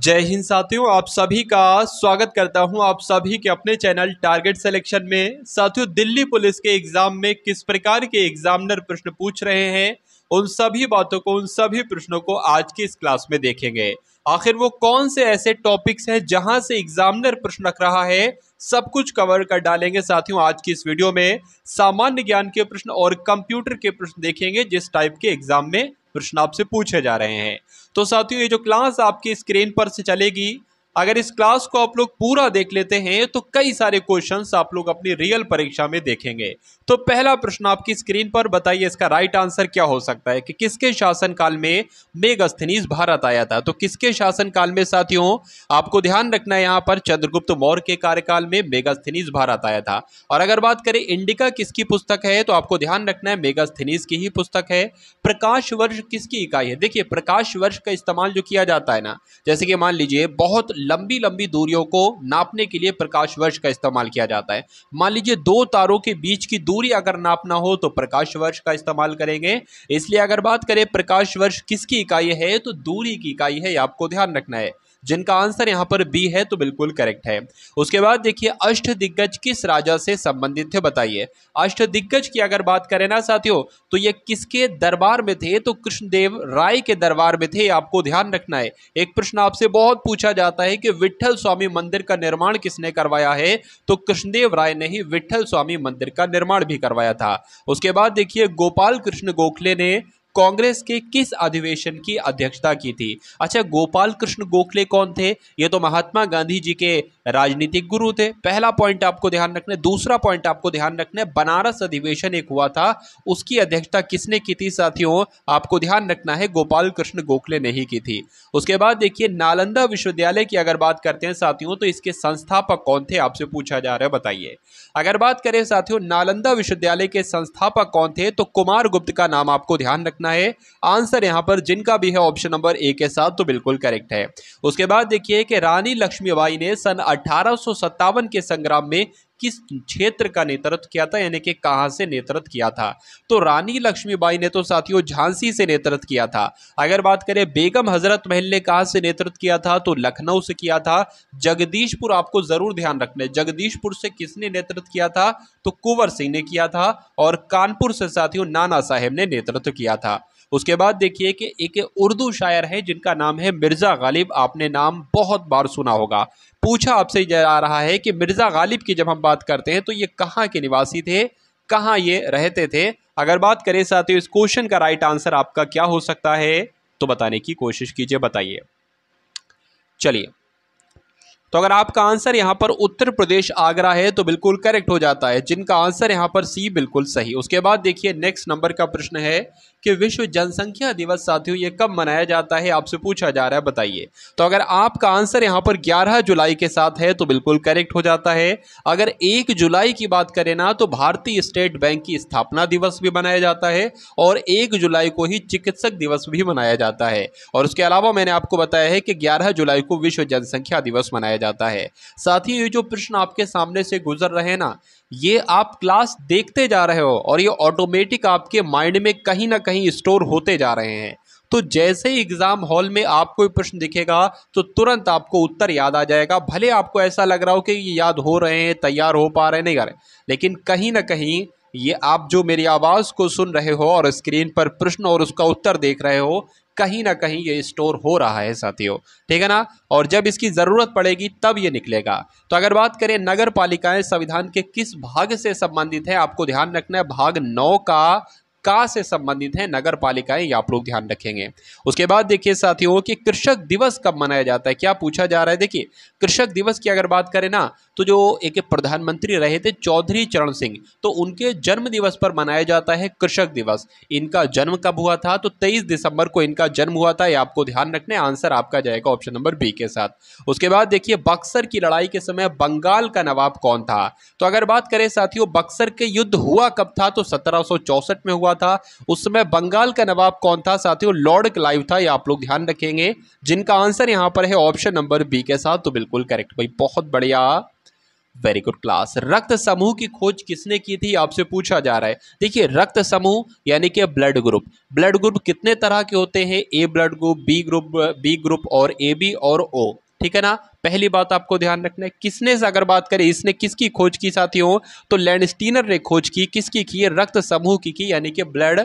जय हिंद साथियों आप सभी का स्वागत करता हूं आप सभी के अपने चैनल टारगेट सिलेक्शन में साथियों दिल्ली पुलिस के एग्जाम में किस प्रकार के एग्जामिनर प्रश्न पूछ रहे हैं उन सभी बातों को उन सभी प्रश्नों को आज की इस क्लास में देखेंगे आखिर वो कौन से ऐसे टॉपिक्स हैं जहां से एग्जामिनर प्रश्न रख रहा है सब कुछ कवर कर डालेंगे साथियों आज की इस वीडियो में सामान्य ज्ञान के प्रश्न और कंप्यूटर के प्रश्न देखेंगे जिस टाइप के एग्जाम में प्रश्न आपसे पूछे जा रहे हैं तो साथियों ये जो क्लास आपकी स्क्रीन पर से चलेगी अगर इस क्लास को आप लोग पूरा देख लेते हैं तो कई सारे क्वेश्चंस आप लोग अपनी रियल परीक्षा में देखेंगे तो पहला प्रश्न आपकी स्क्रीन पर बताइए इसका राइट आंसर क्या हो सकता है कि किसके शासनकाल में मेगस्थनीज भारत आया था तो किसके शासनकाल में साथियों आपको ध्यान रखना है यहाँ पर चंद्रगुप्त मौर्य के कार्यकाल में मेगस्थनीज भारत आया था और अगर बात करें इंडिका किसकी पुस्तक है तो आपको ध्यान रखना है मेगस्थनीज की ही पुस्तक है प्रकाश वर्ष किसकी इकाई है देखिए प्रकाश वर्ष का इस्तेमाल जो किया जाता है ना जैसे कि मान लीजिए बहुत लंबी लंबी दूरियों को नापने के लिए प्रकाश वर्ष का इस्तेमाल किया जाता है मान लीजिए दो तारों के बीच की दूरी अगर नापना हो तो प्रकाश वर्ष का इस्तेमाल करेंगे इसलिए अगर बात करें प्रकाश वर्ष किसकी इकाई है तो दूरी की इकाई है आपको ध्यान रखना है जिनका आंसर यहाँ पर बी है तो बिल्कुल करेक्ट है उसके बाद देखिए अष्ट दिग्गज किस राजा से संबंधित थे बताइए अष्ट दिग्गज की अगर बात करें ना साथियों तो ये किसके दरबार में थे तो कृष्णदेव राय के दरबार में थे आपको ध्यान रखना है एक प्रश्न आपसे बहुत पूछा जाता है कि विठल स्वामी मंदिर का निर्माण किसने करवाया है तो कृष्णदेव राय ने ही विठल स्वामी मंदिर का निर्माण भी करवाया था उसके बाद देखिए गोपाल कृष्ण गोखले ने कांग्रेस के किस अधिवेशन की अध्यक्षता की थी अच्छा गोपाल कृष्ण गोखले कौन थे ये तो महात्मा गांधी जी के राजनीतिक गुरु थे पहला पॉइंट आपको ध्यान रखना दूसरा पॉइंट आपको ध्यान रखना बनारस अधिवेशन एक हुआ था उसकी अध्यक्षता किसने की थी साथियों आपको ध्यान रखना है गोपाल कृष्ण गोखले ने ही की थी उसके बाद देखिए नालंदा विश्वविद्यालय की अगर बात करते हैं साथियों तो इसके संस्थापक कौन थे आपसे पूछा जा रहा है बताइए अगर बात करें साथियों नालंदा विश्वविद्यालय के संस्थापक कौन थे तो कुमार गुप्त का नाम आपको ध्यान रखना रखना है आंसर यहां पर जिनका भी है ऑप्शन नंबर ए के साथ तो बिल्कुल करेक्ट है उसके बाद देखिए कि रानी लक्ष्मीबाई ने सन अठारह के संग्राम में किस क्षेत्र का नेतृत्व किया था यानी कि कहाँ से नेतृत्व किया था तो रानी लक्ष्मीबाई ने तो साथियों झांसी से नेतृत्व किया था अगर बात करें बेगम हजरत महल ने कहाँ से नेतृत्व किया था तो लखनऊ से किया था जगदीशपुर आपको जरूर ध्यान रखना है जगदीशपुर से किसने नेतृत्व किया था तो कुंवर सिंह ने किया था और कानपुर से साथियों नाना साहेब ने नेतृत्व किया था उसके बाद देखिए कि एक उर्दू शायर है जिनका नाम है मिर्ज़ा गालिब आपने नाम बहुत बार सुना होगा पूछा आपसे जा रहा है कि मिर्ज़ा गालिब की जब हम बात करते हैं तो ये कहाँ के निवासी थे कहाँ ये रहते थे अगर बात करें साथियों इस क्वेश्चन का राइट आंसर आपका क्या हो सकता है तो बताने की कोशिश कीजिए बताइए चलिए तो अगर आपका आंसर यहाँ पर उत्तर प्रदेश आगरा है तो बिल्कुल करेक्ट हो जाता है जिनका आंसर यहाँ पर सी बिल्कुल सही उसके बाद देखिए नेक्स्ट नंबर का प्रश्न है कि विश्व जनसंख्या दिवस साथियों ये कब मनाया जाता है आपसे पूछा जा रहा है बताइए तो अगर आपका आंसर यहाँ पर 11 जुलाई के साथ है तो बिल्कुल करेक्ट हो जाता है अगर 1 जुलाई की बात करें ना तो भारतीय स्टेट बैंक की स्थापना दिवस भी मनाया जाता है और एक जुलाई को ही चिकित्सक दिवस भी मनाया जाता है और उसके अलावा मैंने आपको बताया है कि ग्यारह जुलाई को विश्व जनसंख्या दिवस मनाया जाता है साथ ही ये जो प्रश्न आपके सामने से गुजर रहे ना ये आप क्लास देखते जा रहे हो और ये ऑटोमेटिक आपके माइंड में कहीं ना कहीं स्टोर होते जा रहे हैं तो जैसे ही एग्ज़ाम हॉल में आपको प्रश्न दिखेगा तो तुरंत आपको उत्तर याद आ जाएगा भले आपको ऐसा लग रहा हो कि ये याद हो रहे हैं तैयार हो पा रहे हैं नहीं कर लेकिन कहीं ना कहीं ये आप जो मेरी आवाज़ को सुन रहे हो और स्क्रीन पर प्रश्न और उसका उत्तर देख रहे हो कहीं ना कहीं ये स्टोर हो रहा है साथियों ठीक है ना और जब इसकी ज़रूरत पड़ेगी तब ये निकलेगा तो अगर बात करें नगर पालिकाएँ संविधान के किस भाग से संबंधित है आपको ध्यान रखना है भाग नौ का का से संबंधित हैं नगर पालिकाएं आप लोग ध्यान रखेंगे उसके बाद देखिए साथियों कि कृषक दिवस कब मनाया जाता है क्या पूछा जा रहा है देखिए कृषक दिवस की अगर बात करें ना तो जो एक प्रधानमंत्री रहे थे चौधरी चरण सिंह तो उनके जन्म दिवस पर मनाया जाता है कृषक दिवस इनका जन्म कब हुआ था तो तेईस दिसंबर को इनका जन्म हुआ था ये आपको ध्यान रखना आंसर आपका जाएगा ऑप्शन नंबर बी के साथ उसके बाद देखिए बक्सर की लड़ाई के समय बंगाल का नवाब कौन था तो अगर बात करें साथियों बक्सर के युद्ध हुआ कब था तो सत्रह में हुआ हुआ था उस समय बंगाल का नवाब कौन था साथियों लॉर्ड क्लाइव था ये आप लोग ध्यान रखेंगे जिनका आंसर यहां पर है ऑप्शन नंबर बी के साथ तो बिल्कुल करेक्ट भाई बहुत बढ़िया वेरी गुड क्लास रक्त समूह की खोज किसने की थी आपसे पूछा जा रहा है देखिए रक्त समूह यानी कि ब्लड ग्रुप ब्लड ग्रुप कितने तरह के होते हैं A blood group B group B group और ए बी और ओ ठीक है ना पहली बात तो आपको ध्यान रखना है किसने से अगर बात करें इसने किसकी खोज की साथियों तो लैंडस्टीनर ने खोज की किसकी की रक्त समूह की की यानी कि ब्लड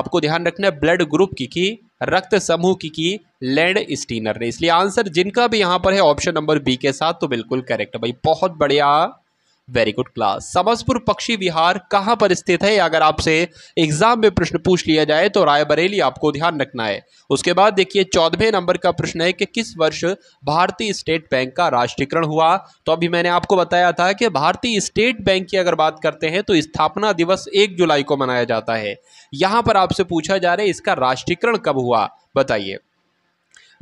आपको ध्यान रखना है ब्लड ग्रुप की की रक्त समूह की की लैंड स्टीनर ने इसलिए आंसर जिनका भी यहां पर है ऑप्शन नंबर बी के साथ तो बिल्कुल करेक्ट भाई बहुत बढ़िया वेरी गुड क्लास समसपुर पक्षी विहार कहाँ पर स्थित है अगर आपसे एग्जाम में प्रश्न पूछ लिया जाए तो रायबरेली आपको ध्यान रखना है उसके बाद देखिए चौदहवें नंबर का प्रश्न है कि किस वर्ष भारतीय स्टेट बैंक का राष्ट्रीयकरण हुआ तो अभी मैंने आपको बताया था कि भारतीय स्टेट बैंक की अगर बात करते हैं तो स्थापना दिवस एक जुलाई को मनाया जाता है यहाँ पर आपसे पूछा जा रहा है इसका राष्ट्रीयकरण कब हुआ बताइए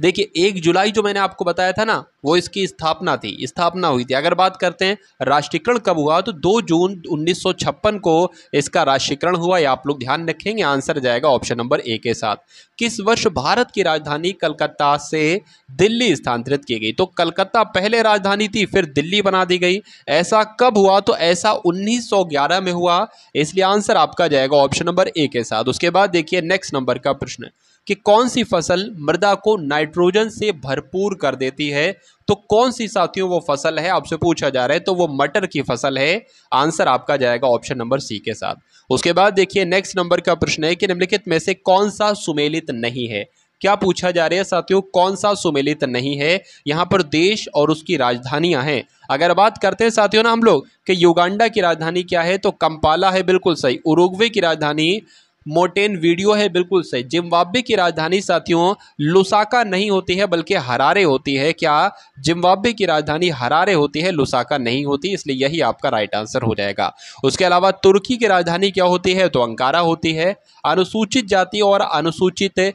देखिए एक जुलाई जो मैंने आपको बताया था ना वो इसकी स्थापना थी स्थापना हुई थी अगर बात करते हैं राष्ट्रीयकरण कब हुआ तो 2 जून उन्नीस को इसका राष्ट्रीयकरण हुआ या आप लोग ध्यान रखेंगे आंसर जाएगा ऑप्शन नंबर ए के साथ किस वर्ष भारत की राजधानी कलकत्ता से दिल्ली स्थानांतरित की गई तो कलकत्ता पहले राजधानी थी फिर दिल्ली बना दी गई ऐसा कब हुआ तो ऐसा उन्नीस में हुआ इसलिए आंसर आपका जाएगा ऑप्शन नंबर ए के साथ उसके बाद देखिए नेक्स्ट नंबर का प्रश्न कि कौन सी फसल मृदा को नाइट्रोजन से भरपूर कर देती है तो कौन सी साथियों वो फसल है आपसे पूछा जा रहा है तो वो मटर की फसल है आंसर आपका जाएगा ऑप्शन नंबर सी के साथ उसके बाद देखिए नेक्स्ट नंबर का प्रश्न है कि निम्नलिखित में से कौन सा सुमेलित नहीं है क्या पूछा जा रहा है साथियों कौन सा सुमेलित नहीं है यहाँ पर देश और उसकी राजधानियां हैं अगर बात करते हैं साथियों ना हम लोग कि युगांडा की राजधानी क्या है तो कंपाला है बिल्कुल सही उरुग्वे की राजधानी मोटेन वीडियो है बिल्कुल सही जिम्बाब्वे की राजधानी साथियों लुसाका नहीं होती है बल्कि हरारे होती है क्या जिम्बाब्वे की राजधानी हरारे होती है लुसाका नहीं होती इसलिए यही आपका राइट आंसर हो जाएगा उसके अलावा तुर्की की राजधानी क्या होती है तो अंकारा होती है अनुसूचित जाति और अनुसूचित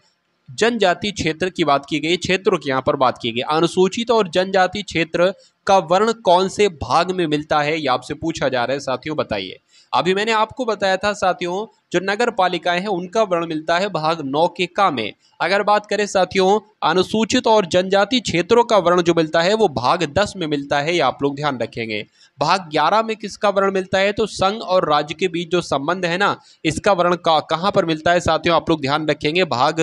जनजाति क्षेत्र की बात की गई क्षेत्रों की यहाँ पर बात की गई अनुसूचित और जनजाति क्षेत्र का वर्ण कौन से भाग में मिलता है यह आपसे पूछा जा रहा है साथियों बताइए अभी मैंने आपको बताया था साथियों जो नगर पालिकाएं हैं उनका वर्ण मिलता है भाग नौ के का में अगर बात करें साथियों अनुसूचित और जनजाति क्षेत्रों का वर्ण जो मिलता है वो भाग दस में मिलता है ये आप लोग ध्यान रखेंगे भाग ग्यारह में किसका वर्ण मिलता है तो संघ और राज्य के बीच जो संबंध है ना इसका वर्ण कहाँ पर मिलता है साथियों आप लोग ध्यान रखेंगे भाग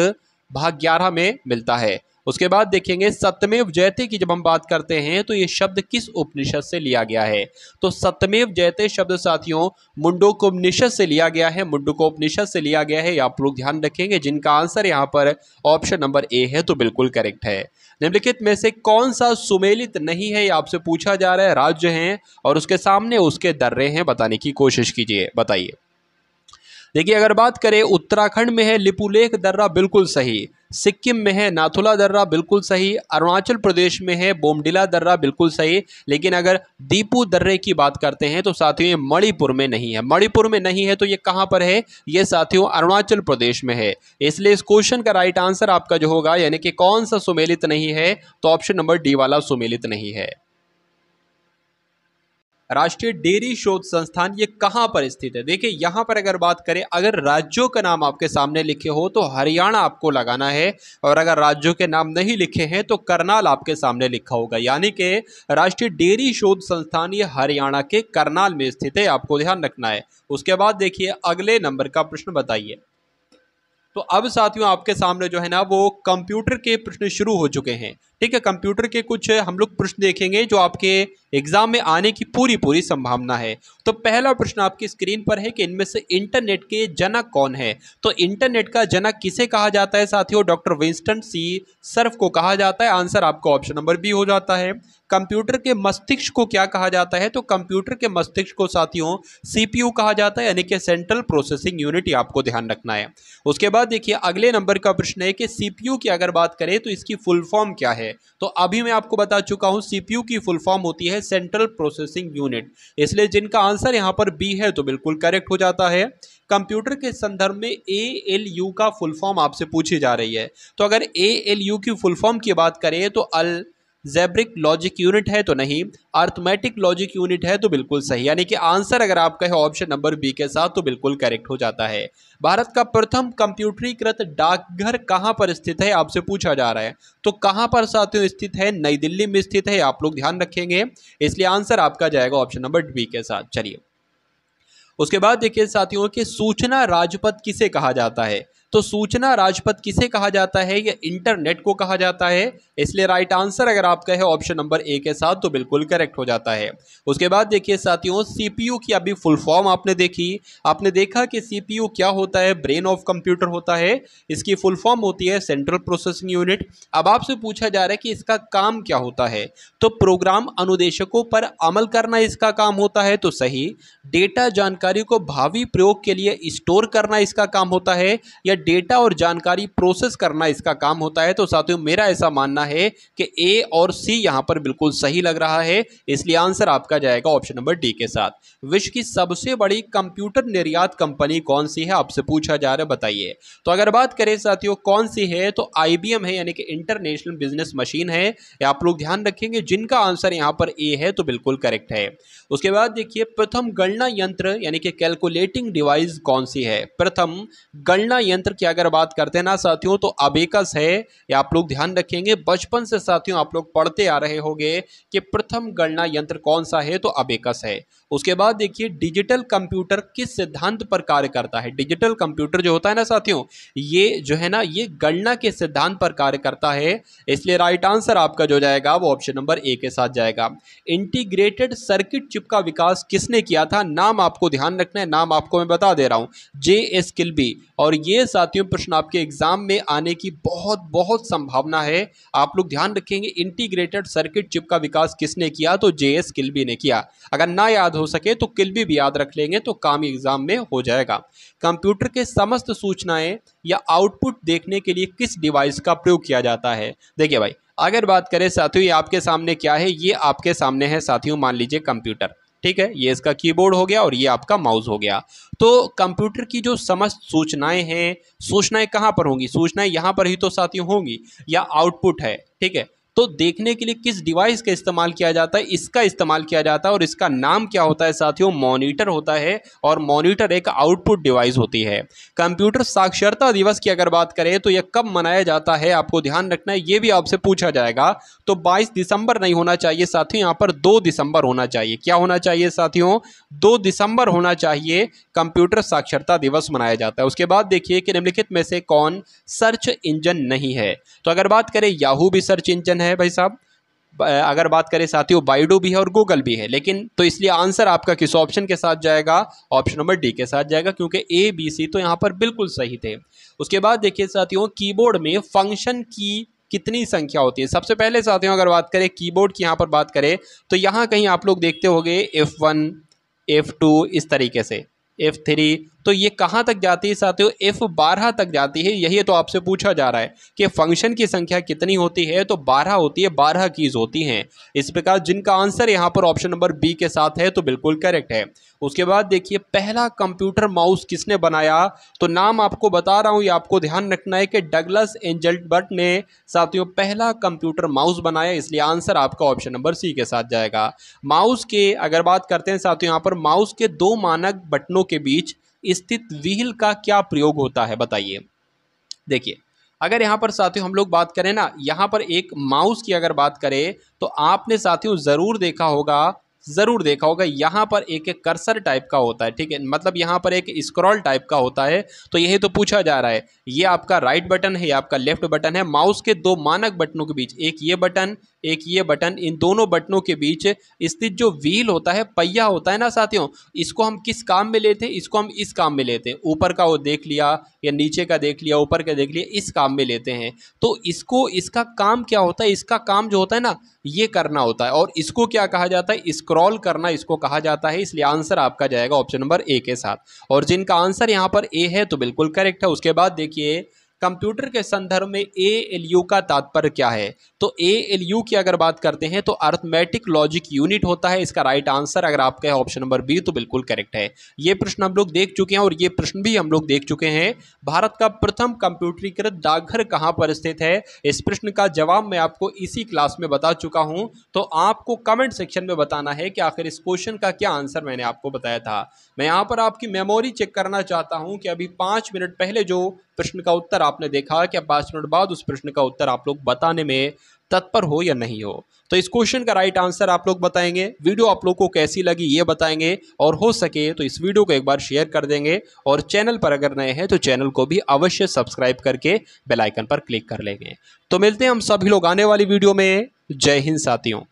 भाग ग्यारह में मिलता है उसके बाद देखेंगे सत्यमेव जयते की जब हम बात करते हैं तो ये शब्द किस उपनिषद से लिया गया है तो सत्यमेव जयते शब्द साथियों मुंडोकोपनिषद से लिया गया है मुंडोकोपनिषद से लिया गया है आप लोग ध्यान रखेंगे जिनका आंसर यहाँ पर ऑप्शन नंबर ए है तो बिल्कुल करेक्ट है निम्नलिखित में से कौन सा सुमेलित नहीं है आपसे पूछा जा रहा है राज्य हैं और उसके सामने उसके दर्रे हैं बताने की कोशिश कीजिए बताइए देखिए अगर बात करें उत्तराखंड में है लिपुलेख दर्रा बिल्कुल सही सिक्किम में है नाथुला दर्रा बिल्कुल सही अरुणाचल प्रदेश में है बोमडिला दर्रा बिल्कुल सही लेकिन अगर दीपू दर्रे की बात करते हैं तो साथियों ये मणिपुर में नहीं है मणिपुर में नहीं है तो ये कहाँ पर है ये साथियों अरुणाचल प्रदेश में है इसलिए इस क्वेश्चन का राइट आंसर आपका जो होगा यानी कि कौन सा सुमेलित नहीं है तो ऑप्शन नंबर डी वाला सुमेलित नहीं है राष्ट्रीय डेयरी शोध संस्थान ये कहाँ पर स्थित है देखिए यहाँ पर अगर बात करें अगर राज्यों का नाम आपके सामने लिखे हो तो हरियाणा आपको लगाना है और अगर राज्यों के नाम नहीं लिखे हैं तो करनाल आपके सामने लिखा होगा यानी कि राष्ट्रीय डेयरी शोध संस्थान ये हरियाणा के करनाल में स्थित है आपको ध्यान रखना है उसके बाद देखिए अगले नंबर का प्रश्न बताइए तो अब साथियों आपके सामने जो है ना वो कंप्यूटर के प्रश्न शुरू हो चुके हैं ठीक है कंप्यूटर के कुछ हम लोग प्रश्न देखेंगे जो आपके एग्ज़ाम में आने की पूरी पूरी संभावना है तो पहला प्रश्न आपकी स्क्रीन पर है कि इनमें से इंटरनेट के जनक कौन है तो इंटरनेट का जनक किसे कहा जाता है साथियों डॉक्टर विंस्टन सी सर्फ को कहा जाता है आंसर आपका ऑप्शन नंबर बी हो जाता है कंप्यूटर के मस्तिष्क को क्या कहा जाता है तो कंप्यूटर के मस्तिष्क को साथियों सीपीयू कहा जाता है यानी कि सेंट्रल प्रोसेसिंग यूनिट आपको ध्यान रखना है उसके बाद देखिए अगले नंबर का प्रश्न है कि सीपीयू की अगर बात करें तो इसकी फुल फॉर्म क्या है है तो अभी मैं आपको बता चुका हूं सीपीयू की फुल फॉर्म होती है सेंट्रल प्रोसेसिंग यूनिट इसलिए जिनका आंसर यहां पर बी है तो बिल्कुल करेक्ट हो जाता है कंप्यूटर के संदर्भ में ए एल यू का फुल फॉर्म आपसे पूछी जा रही है तो अगर ए एल यू की फुल फॉर्म की बात करें तो अल जेब्रिक लॉजिक यूनिट है तो नहीं आर्थमेटिक लॉजिक यूनिट है तो बिल्कुल सही यानी कि आंसर अगर आपका है ऑप्शन नंबर बी के साथ तो बिल्कुल करेक्ट हो जाता है भारत का प्रथम कंप्यूटरीकृत डाकघर कहाँ पर स्थित है आपसे पूछा जा रहा है तो कहाँ पर साथियों स्थित है नई दिल्ली में स्थित है आप लोग ध्यान रखेंगे इसलिए आंसर आपका जाएगा ऑप्शन नंबर बी के साथ चलिए उसके बाद देखिए साथियों कि सूचना राजपथ किसे कहा जाता है तो सूचना राजपथ किसे कहा जाता है या इंटरनेट को कहा जाता है इसलिए राइट आंसर अगर आपका है ऑप्शन नंबर ए के साथ तो बिल्कुल करेक्ट हो जाता है उसके बाद देखिए साथियों सीपीयू की अभी फुल फॉर्म आपने देखी आपने देखा कि सीपीयू क्या होता है ब्रेन ऑफ कंप्यूटर होता है इसकी फुल फॉर्म होती है सेंट्रल प्रोसेसिंग यूनिट अब आपसे पूछा जा रहा है कि इसका काम क्या होता है तो प्रोग्राम अनुदेशकों पर अमल करना इसका काम होता है तो सही डेटा जानकारी को भावी प्रयोग के लिए स्टोर करना इसका काम होता है या डेटा और जानकारी प्रोसेस करना इसका काम होता है तो साथियों मेरा ऐसा मानना है कि ए और सी यहां पर बिल्कुल सही लग रहा है इसलिए आंसर आपका जाएगा ऑप्शन नंबर डी के साथ विश्व की सबसे बड़ी कंप्यूटर निर्यात कंपनी कौन सी है आपसे पूछा जा रहा है बताइए तो अगर बात करें साथियों कौन सी है तो आई है यानी कि इंटरनेशनल बिजनेस मशीन है आप लोग ध्यान रखेंगे जिनका आंसर यहाँ पर ए है तो बिल्कुल करेक्ट है उसके बाद देखिए प्रथम गणना यंत्र यानी कि कैलकुलेटिंग डिवाइस कौन सी है प्रथम गणना यंत्र की अगर बात करते हैं ना साथियों तो अबेकस है या आप लोग ध्यान रखेंगे बचपन से साथियों आप लोग पढ़ते आ रहे होंगे कि प्रथम गणना यंत्र कौन सा है तो अबेकस है उसके बाद देखिए डिजिटल कंप्यूटर किस सिद्धांत पर कार्य करता है डिजिटल कंप्यूटर जो होता है ना साथियों ये जो है ना ये गणना के सिद्धांत पर कार्य करता है इसलिए राइट आंसर आपका जो जाएगा वो ऑप्शन नंबर ए के साथ जाएगा इंटीग्रेटेड सर्किट चिप का विकास किसने किया था नाम आपको ध्यान रखना है नाम आपको मैं बता दे रहा हूं जे एस किलबी और ये साथ साथियों प्रश्न आपके एग्जाम में आने की बहुत बहुत संभावना है आप लोग ध्यान रखेंगे इंटीग्रेटेड सर्किट चिप का विकास किसने किया तो जे एस किल्बी ने किया अगर ना याद हो सके तो किल्बी भी याद रख लेंगे तो काम एग्जाम में हो जाएगा कंप्यूटर के समस्त सूचनाएं या आउटपुट देखने के लिए किस डिवाइस का प्रयोग किया जाता है देखिए भाई अगर बात करें साथियों ये आपके सामने क्या है ये आपके सामने है साथियों मान लीजिए कंप्यूटर ठीक है ये इसका कीबोर्ड हो गया और ये आपका माउस हो गया तो कंप्यूटर की जो समस्त सूचनाएं हैं सूचनाएं कहाँ पर होंगी सूचनाएं यहाँ पर ही तो साथियों होंगी या आउटपुट है ठीक है तो देखने के लिए किस डिवाइस का इस्तेमाल किया जाता है इसका इस्तेमाल किया जाता है और इसका नाम क्या होता है साथियों मॉनिटर होता है और मॉनिटर एक आउटपुट डिवाइस होती है कंप्यूटर साक्षरता दिवस की अगर बात करें तो यह कब मनाया जाता है आपको ध्यान रखना है ये भी आपसे पूछा जाएगा तो बाईस दिसंबर नहीं होना चाहिए साथियों यहाँ पर दो दिसंबर होना चाहिए क्या होना चाहिए साथियों दो दिसंबर होना चाहिए कंप्यूटर साक्षरता दिवस मनाया जाता है उसके बाद देखिए कि निम्नलिखित में से कौन सर्च इंजन नहीं है तो अगर बात करें याहू भी सर्च इंजन है है भाई साहब अगर बात करें साथियों बाइडो भी है और गूगल भी है लेकिन तो इसलिए आंसर आपका किस ऑप्शन के साथ जाएगा ऑप्शन नंबर डी के साथ जाएगा क्योंकि ए बी सी तो यहाँ पर बिल्कुल सही थे उसके बाद देखिए साथियों कीबोर्ड में फंक्शन की कितनी संख्या होती है सबसे पहले साथियों अगर बात करें कीबोर्ड की यहाँ पर बात करें तो यहाँ कहीं आप लोग देखते हो गए एफ़ इस तरीके से एफ़ तो ये कहाँ तक जाती है साथियों एफ बारह तक जाती है यही तो आपसे पूछा जा रहा है कि फंक्शन की संख्या कितनी होती है तो बारह होती है बारह कीज होती हैं इस प्रकार जिनका आंसर यहाँ पर ऑप्शन नंबर बी के साथ है तो बिल्कुल करेक्ट है उसके बाद देखिए पहला कंप्यूटर माउस किसने बनाया तो नाम आपको बता रहा हूँ ये आपको ध्यान रखना है कि डगलस एंजल्टबर्ट ने साथियों पहला कंप्यूटर माउस बनाया इसलिए आंसर आपका ऑप्शन नंबर सी के साथ जाएगा माउस के अगर बात करते हैं साथियों यहाँ पर माउस के दो मानक बटनों के बीच स्थित व्हील का क्या प्रयोग होता है बताइए देखिए अगर यहाँ पर साथियों हम लोग बात करें ना यहाँ पर एक माउस की अगर बात करें तो आपने साथियों ज़रूर देखा होगा ज़रूर देखा होगा यहाँ पर एक एक कर्सर टाइप का होता है ठीक है मतलब यहाँ पर एक स्क्रॉल टाइप का होता है तो यही तो पूछा जा रहा है ये आपका राइट बटन है ये आपका लेफ्ट बटन है माउस के दो मानक बटनों के बीच एक ये बटन एक ये बटन इन दोनों बटनों के बीच स्थित जो व्हील होता है पहिया होता है ना साथियों इसको हम किस काम में लेते हैं इसको हम इस काम में लेते हैं ऊपर का वो देख लिया या नीचे का देख लिया ऊपर का देख लिया इस काम में लेते हैं तो इसको इसका काम क्या होता है इसका काम जो होता है ना ये करना होता है और इसको क्या कहा जाता है इसको स्क्रॉल करना इसको कहा जाता है इसलिए आंसर आपका जाएगा ऑप्शन नंबर ए के साथ और जिनका आंसर यहाँ पर ए है तो बिल्कुल करेक्ट है उसके बाद देखिए कंप्यूटर के संदर्भ में ए एल यू का तात्पर्य क्या है तो ए एल यू की अगर बात करते हैं तो अर्थमेटिक लॉजिक यूनिट होता है इसका राइट आंसर अगर आपका है ऑप्शन नंबर बी तो बिल्कुल करेक्ट है ये प्रश्न हम लोग देख चुके हैं और ये प्रश्न भी हम लोग देख चुके हैं भारत का प्रथम कंप्यूटरीकृत डाकघर कहाँ पर स्थित है इस प्रश्न का जवाब मैं आपको इसी क्लास में बता चुका हूँ तो आपको कमेंट सेक्शन में बताना है कि आखिर इस क्वेश्चन का क्या आंसर मैंने आपको बताया था मैं यहाँ पर आपकी मेमोरी चेक करना चाहता हूँ कि अभी पाँच मिनट पहले जो प्रश्न का उत्तर आपने देखा अब पाँच मिनट बाद उस प्रश्न का उत्तर आप लोग बताने में तत्पर हो या नहीं हो तो इस क्वेश्चन का राइट आंसर आप लोग बताएंगे वीडियो आप लोग को कैसी लगी ये बताएंगे और हो सके तो इस वीडियो को एक बार शेयर कर देंगे और चैनल पर अगर नए हैं तो चैनल को भी अवश्य सब्सक्राइब करके बेलाइकन पर क्लिक कर लेंगे तो मिलते हैं हम सभी लोग आने वाली वीडियो में जय हिंद साथियों